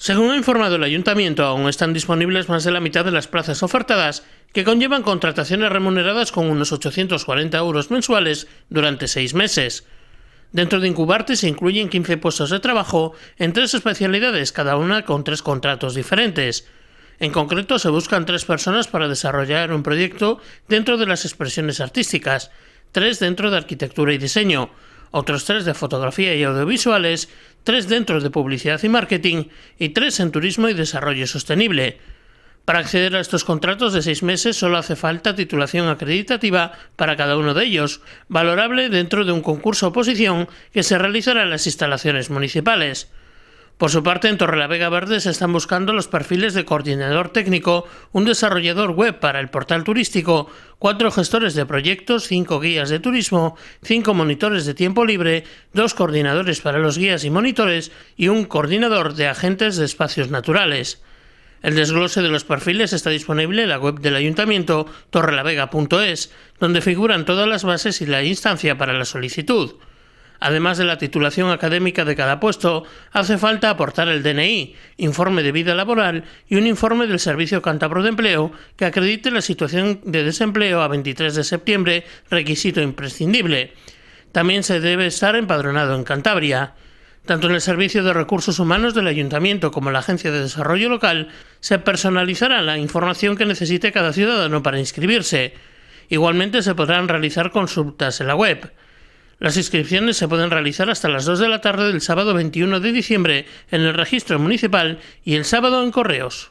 Según ha informado el ayuntamiento, aún están disponibles más de la mitad de las plazas ofertadas, que conllevan contrataciones remuneradas con unos 840 euros mensuales durante seis meses. Dentro de Incubarte se incluyen 15 puestos de trabajo en tres especialidades, cada una con tres contratos diferentes. En concreto, se buscan tres personas para desarrollar un proyecto dentro de las expresiones artísticas, tres dentro de arquitectura y diseño, otros tres de fotografía y audiovisuales, tres dentro de publicidad y marketing y tres en turismo y desarrollo sostenible. Para acceder a estos contratos de seis meses solo hace falta titulación acreditativa para cada uno de ellos, valorable dentro de un concurso oposición que se realizará en las instalaciones municipales. Por su parte, en Torrelavega Verde se están buscando los perfiles de coordinador técnico, un desarrollador web para el portal turístico, cuatro gestores de proyectos, cinco guías de turismo, cinco monitores de tiempo libre, dos coordinadores para los guías y monitores y un coordinador de agentes de espacios naturales. El desglose de los perfiles está disponible en la web del ayuntamiento torrelavega.es, donde figuran todas las bases y la instancia para la solicitud. Además de la titulación académica de cada puesto, hace falta aportar el DNI, informe de vida laboral y un informe del Servicio Cantabro de Empleo que acredite la situación de desempleo a 23 de septiembre, requisito imprescindible. También se debe estar empadronado en Cantabria. Tanto en el Servicio de Recursos Humanos del Ayuntamiento como en la Agencia de Desarrollo Local se personalizará la información que necesite cada ciudadano para inscribirse. Igualmente se podrán realizar consultas en la web. Las inscripciones se pueden realizar hasta las 2 de la tarde del sábado 21 de diciembre en el registro municipal y el sábado en correos.